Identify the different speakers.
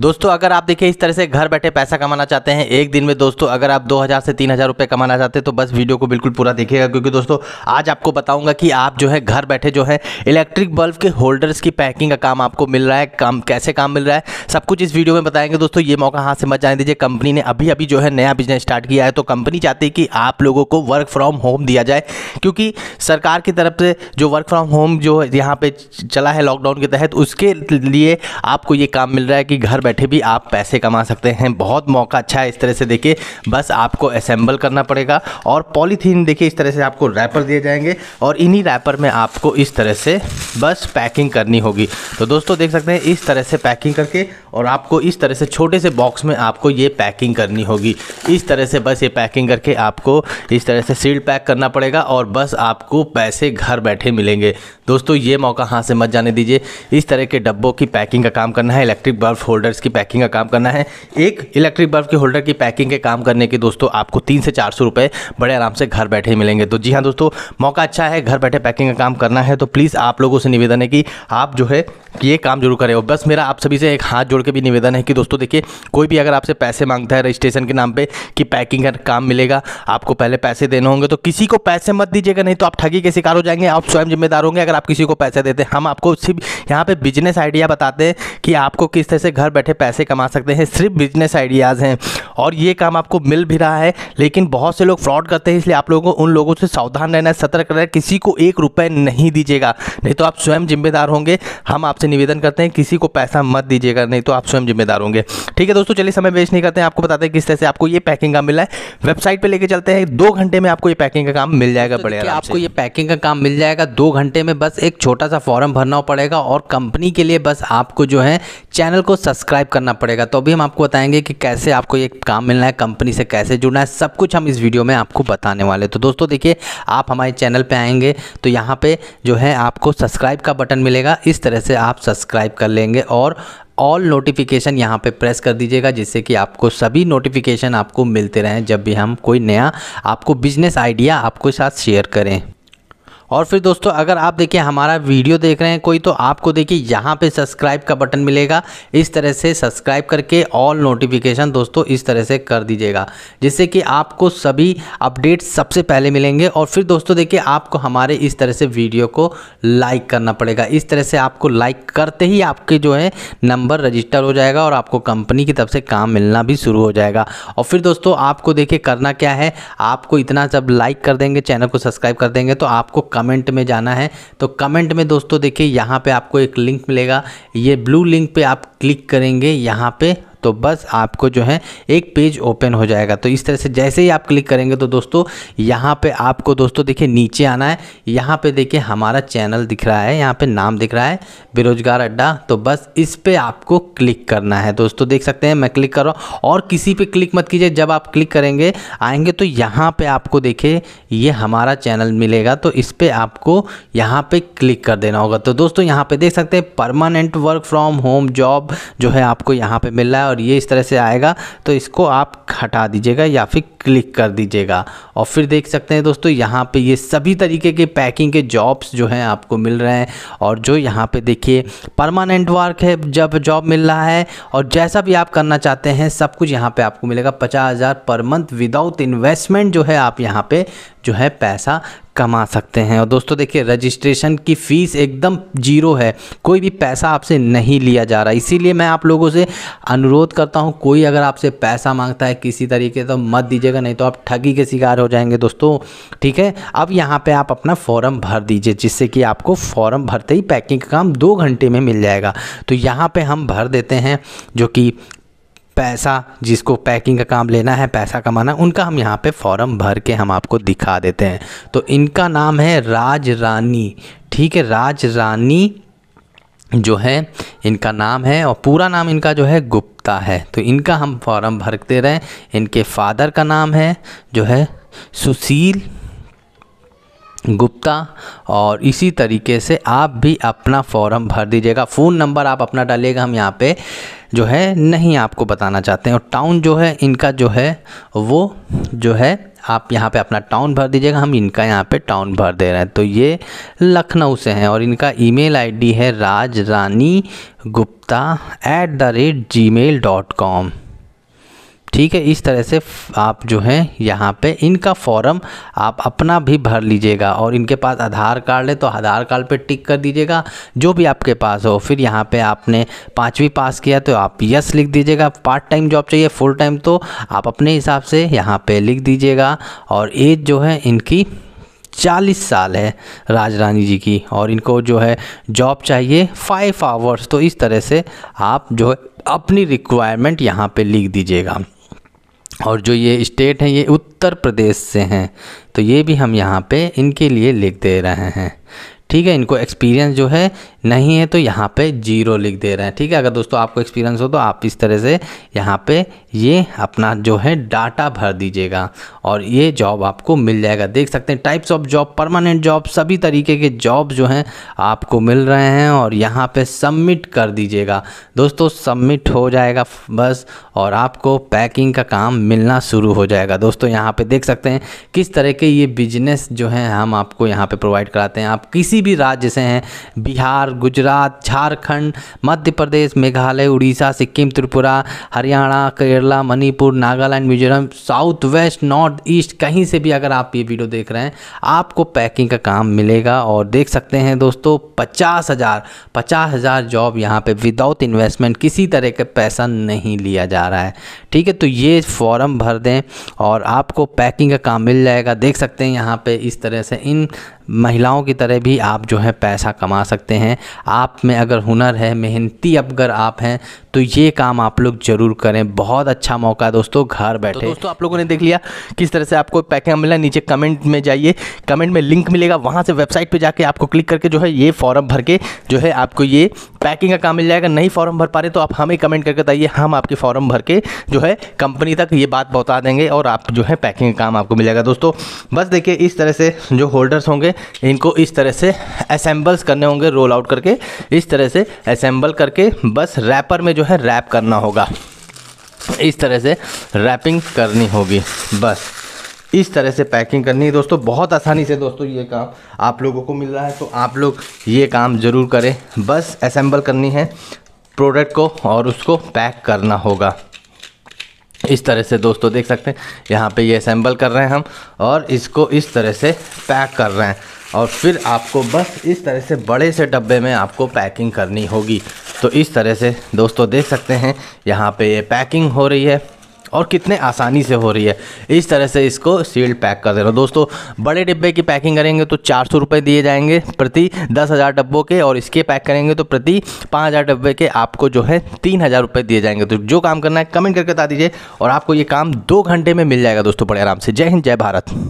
Speaker 1: दोस्तों अगर आप देखिए इस तरह से घर बैठे पैसा कमाना चाहते हैं एक दिन में दोस्तों अगर आप 2000 से 3000 रुपए कमाना चाहते हैं तो बस वीडियो को बिल्कुल पूरा देखिएगा क्योंकि दोस्तों आज आपको बताऊंगा कि आप जो है घर बैठे जो है इलेक्ट्रिक बल्ब के होल्डर्स की पैकिंग का काम आपको मिल रहा है काम कैसे काम मिल रहा है सब कुछ इस वीडियो में बताएंगे दोस्तों ये मौका हाथ से मत जाने दीजिए कंपनी ने अभी अभी जो है नया बिजनेस स्टार्ट किया है तो कंपनी चाहती है कि आप लोगों को वर्क फ्रॉम होम दिया जाए क्योंकि सरकार की तरफ से जो वर्क फ्रॉम होम जो यहाँ पर चला है लॉकडाउन के तहत उसके लिए आपको ये काम मिल रहा है कि घर बैठे भी आप पैसे कमा सकते हैं बहुत मौका अच्छा है इस तरह से देखिए बस आपको असेंबल करना पड़ेगा और पॉलीथीन देखिए इस तरह से आपको रैपर दिए जाएंगे और इन्हीं रैपर में आपको इस तरह से बस पैकिंग करनी होगी तो दोस्तों देख सकते हैं इस तरह से पैकिंग करके और आपको इस तरह से छोटे से बॉक्स में आपको ये पैकिंग करनी होगी इस तरह से बस ये पैकिंग करके आपको इस तरह से सील्ड पैक करना पड़ेगा और बस आपको पैसे घर बैठे मिलेंगे दोस्तों ये मौका हाथ से मत जाने दीजिए इस तरह के डब्बों की पैकिंग का काम करना है इलेक्ट्रिक बल्ब होल्डर बल्ब्स की पैकिंग का काम करना है एक इलेक्ट्रिक बल्ब के होल्डर की पैकिंग के काम करने के दोस्तों आपको तीन से चार सौ रुपये बड़े आराम से घर बैठे ही मिलेंगे तो जी हाँ दोस्तों मौका अच्छा है घर बैठे पैकिंग का काम करना है तो प्लीज़ आप लोगों से निवेदन है कि आप जो है ये काम जरूर करें और बस मेरा आप सभी से एक हाथ जोड़ के भी निवेदन है कि दोस्तों देखिए कोई भी अगर आपसे पैसे मांगता है रजिस्ट्रेशन के नाम पर कि पैकिंग का काम मिलेगा आपको पहले पैसे देने होंगे तो किसी को पैसे मत दीजिएगा नहीं तो आप ठगी के शिकार हो जाएंगे आप स्वयं जिम्मेदार होंगे अगर आप किसी को पैसे देते हैं हम आपको सिर्फ यहाँ पर बिजनेस आइडिया बताते हैं कि आपको किस तरह से घर बैठे बैठे पैसे कमा सकते हैं सिर्फ बिजनेस आइडियाज़ हैं और ये काम आपको मिल भी रहा है लेकिन बहुत से लोग फ्रॉड करते हैं इसलिए आप लोगों को उन लोगों से सावधान रहना है सतर्क रहना है किसी को एक रुपये नहीं दीजिएगा नहीं तो आप स्वयं जिम्मेदार होंगे हम आपसे निवेदन करते हैं किसी को पैसा मत दीजिएगा नहीं तो आप स्वयं जिम्मेदार होंगे ठीक है दोस्तों चलिए समय वेस्ट नहीं करते हैं आपको बताते हैं किस तरह से आपको ये पैकिंग का मिला है वेबसाइट पर लेके चलते हैं दो घंटे में आपको ये पैकिंग का काम मिल जाएगा तो बढ़िया आपको ये पैकिंग का काम मिल जाएगा दो घंटे में बस एक छोटा सा फॉर्म भरना पड़ेगा और कंपनी के लिए बस आपको जो है चैनल को सब्सक्राइब सब्सक्राइब करना पड़ेगा तो अभी हम आपको बताएंगे कि कैसे आपको ये काम मिलना है कंपनी से कैसे जुड़ना है सब कुछ हम इस वीडियो में आपको बताने वाले तो दोस्तों देखिए आप हमारे चैनल पर आएंगे तो यहाँ पर जो है आपको सब्सक्राइब का बटन मिलेगा इस तरह से आप सब्सक्राइब कर लेंगे और ऑल नोटिफिकेशन यहाँ पे प्रेस कर दीजिएगा जिससे कि आपको सभी नोटिफिकेशन आपको मिलते रहें जब भी हम कोई नया आपको बिजनेस आइडिया आपके साथ शेयर करें और फिर दोस्तों अगर आप देखिए हमारा वीडियो देख रहे हैं कोई तो आपको देखिए यहाँ पे सब्सक्राइब का बटन मिलेगा इस तरह से सब्सक्राइब करके ऑल नोटिफिकेशन दोस्तों इस तरह से कर दीजिएगा जिससे कि आपको सभी अपडेट सबसे पहले मिलेंगे और फिर दोस्तों देखिए आपको हमारे इस तरह से वीडियो को लाइक करना पड़ेगा इस तरह से आपको लाइक करते ही आपके जो है नंबर रजिस्टर हो जाएगा और आपको कंपनी की तरफ से काम मिलना भी शुरू हो जाएगा और फिर दोस्तों आपको देखिए करना क्या है आपको इतना जब लाइक कर देंगे चैनल को सब्सक्राइब कर देंगे तो आपको कमेंट में जाना है तो कमेंट में दोस्तों देखिए यहाँ पे आपको एक लिंक मिलेगा ये ब्लू लिंक पे आप क्लिक करेंगे यहाँ पे तो बस आपको जो है एक पेज ओपन हो जाएगा तो इस तरह से जैसे ही आप क्लिक करेंगे तो दोस्तों यहाँ पे आपको दोस्तों देखिए नीचे आना है यहाँ पे देखिए हमारा चैनल दिख रहा है यहाँ पे नाम दिख रहा है बेरोजगार अड्डा तो बस इस पर आपको क्लिक करना है दोस्तों देख सकते हैं मैं क्लिक कर रहा हूँ और किसी पर क्लिक मत कीजिए जब आप क्लिक करेंगे आएंगे तो यहाँ पर आपको देखे ये हमारा चैनल मिलेगा तो इस पर आपको यहाँ पर क्लिक कर देना होगा तो दोस्तों यहाँ पर देख सकते हैं permanent work from home job जो है आपको यहाँ पर मिल रहा है और ये इस तरह से आएगा तो इसको आप हटा दीजिएगा या फिर क्लिक कर दीजिएगा और फिर देख सकते हैं दोस्तों यहाँ पे ये सभी तरीके के पैकिंग के जॉब्स जो हैं आपको मिल रहे हैं और जो यहाँ पे देखिए परमानेंट वर्क है जब जॉब मिल रहा है और जैसा भी आप करना चाहते हैं सब कुछ यहाँ पे आपको मिलेगा पचास हज़ार पर मंथ विदाउट इन्वेस्टमेंट जो है आप यहाँ पे जो है पैसा कमा सकते हैं और दोस्तों देखिए रजिस्ट्रेशन की फ़ीस एकदम जीरो है कोई भी पैसा आपसे नहीं लिया जा रहा इसीलिए मैं आप लोगों से अनुरोध करता हूँ कोई अगर आपसे पैसा मांगता है किसी तरीके तो मत दीजिएगा नहीं तो आप ठगी के शिकार हो जाएंगे दोस्तों ठीक है अब यहाँ पे आप अपना फॉर्म भर दीजिए जिससे कि आपको फॉर्म भरते ही पैकिंग का काम दो घंटे में मिल जाएगा तो यहाँ पर हम भर देते हैं जो कि पैसा जिसको पैकिंग का काम लेना है पैसा कमाना उनका हम यहाँ पे फॉर्म भर के हम आपको दिखा देते हैं तो इनका नाम है राज रानी ठीक है राज रानी जो है इनका नाम है और पूरा नाम इनका जो है गुप्ता है तो इनका हम फॉर्म भरते रहें इनके फादर का नाम है जो है सुशील गुप्ता और इसी तरीके से आप भी अपना फॉर्म भर दीजिएगा फ़ोन नंबर आप अपना डालिएगा हम यहाँ पे जो है नहीं आपको बताना चाहते हैं और टाउन जो है इनका जो है वो जो है आप यहाँ पे अपना टाउन भर दीजिएगा हम इनका यहाँ पे टाउन भर दे रहे हैं तो ये लखनऊ से हैं और इनका ईमेल आईडी है Raj Rani Gupta at the rate Gmail dot com ठीक है इस तरह से आप जो है यहाँ पे इनका फॉर्म आप अपना भी भर लीजिएगा और इनके पास आधार कार्ड है तो आधार कार्ड पे टिक कर दीजिएगा जो भी आपके पास हो फिर यहाँ पे आपने पाँचवीं पास किया तो आप यस लिख दीजिएगा पार्ट टाइम जॉब चाहिए फुल टाइम तो आप अपने हिसाब से यहाँ पे लिख दीजिएगा और एज जो है इनकी चालीस साल है राज रानी जी की और इनको जो है जॉब चाहिए फाइव आवर्स तो इस तरह से आप जो है अपनी रिक्वायरमेंट यहाँ पे लिख दीजिएगा और जो ये स्टेट हैं ये उत्तर प्रदेश से हैं तो ये भी हम यहाँ पे इनके लिए लिख दे रहे हैं ठीक है इनको एक्सपीरियंस जो है नहीं है तो यहाँ पे जीरो लिख दे रहे हैं ठीक है अगर दोस्तों आपको एक्सपीरियंस हो तो आप इस तरह से यहाँ पे ये अपना जो है डाटा भर दीजिएगा और ये जॉब आपको मिल जाएगा देख सकते हैं types of job permanent job सभी तरीके के जॉब जो हैं आपको मिल रहे हैं और यहाँ पे सबमिट कर दीजिएगा दोस्तों सबमिट हो जाएगा बस और आपको पैकिंग का काम मिलना शुरू हो जाएगा दोस्तों यहाँ पर देख सकते हैं किस तरह के ये बिजनेस जो हैं हम आपको यहाँ पर प्रोवाइड कराते हैं आप किसी भी राज्य से हैं Bihar Bihar Gujarat Jharkhand Madhya Pradesh Meghalaya Orissa Sikkim Tripura Haryana Kerala Manipur Nagaland Mizoram south west north east कहीं से भी अगर आप ये वीडियो देख रहे हैं आपको पैकिंग का काम मिलेगा और देख सकते हैं दोस्तों पचास हज़ार पचास हज़ार जॉब यहाँ पर विदाउट इन्वेस्टमेंट किसी तरह का पैसा नहीं लिया जा रहा है ठीक है तो ये फॉर्म भर दें और आपको पैकिंग का काम मिल जाएगा देख सकते हैं यहाँ पे इस तरह से इन महिलाओं की तरह भी आप जो है पैसा कमा सकते हैं आप में अगर हुनर है मेहनती अगर आप हैं तो ये काम आप लोग ज़रूर करें बहुत अच्छा मौका है दोस्तों घर तो बैठे तो दोस्तों आप लोगों ने देख लिया किस तरह से आपको पैकेज मिला नीचे कमेंट में जाइए कमेंट में लिंक मिलेगा वहाँ से वेबसाइट पर जाके आपको क्लिक करके जो है ये फॉर्म भर के जो है आपको ये पैकिंग का काम मिल जाएगा नहीं फॉर्म भर पा रहे तो आप हमें कमेंट करके बताइए हम आपके फॉर्म भर के जो है कंपनी तक ये बात बता देंगे और आप जो है पैकिंग का काम आपको मिलेगा दोस्तों बस देखिए इस तरह से जो होल्डर्स होंगे इनको इस तरह से असेंबल्स करने होंगे रोल आउट करके इस तरह से असेंबल करके बस रैपर में जो है रैप करना होगा इस तरह से रैपिंग करनी होगी बस इस तरह से पैकिंग करनी है दोस्तों बहुत आसानी से दोस्तों ये काम आप लोगों को मिल रहा है तो आप लोग ये काम ज़रूर करें बस असेंबल करनी है प्रोडक्ट को और उसको पैक करना होगा इस तरह से दोस्तों देख सकते हैं यहाँ पे ये असेंबल कर रहे हैं हम और इसको इस तरह से पैक कर रहे हैं और फिर आपको बस इस तरह से बड़े से डब्बे में आपको पैकिंग करनी होगी तो इस तरह से दोस्तों देख सकते हैं यहाँ पे ये पैकिंग हो रही है और कितने आसानी से हो रही है इस तरह से इसको सील्ड पैक कर दे रहा हूँ दोस्तों बड़े डिब्बे की पैकिंग करेंगे तो चार सौ रुपये दिए जाएंगे प्रति दस हज़ार डब्बों के और इसके पैक करेंगे तो प्रति पाँच हज़ार डब्बे के आपको जो है तीन हज़ार रुपये दिए जाएंगे तो जो काम करना है कमेंट करके बता दीजिए और आपको ये काम दो घंटे में मिल जाएगा दोस्तों बड़े आराम से जय हिंद जय भारत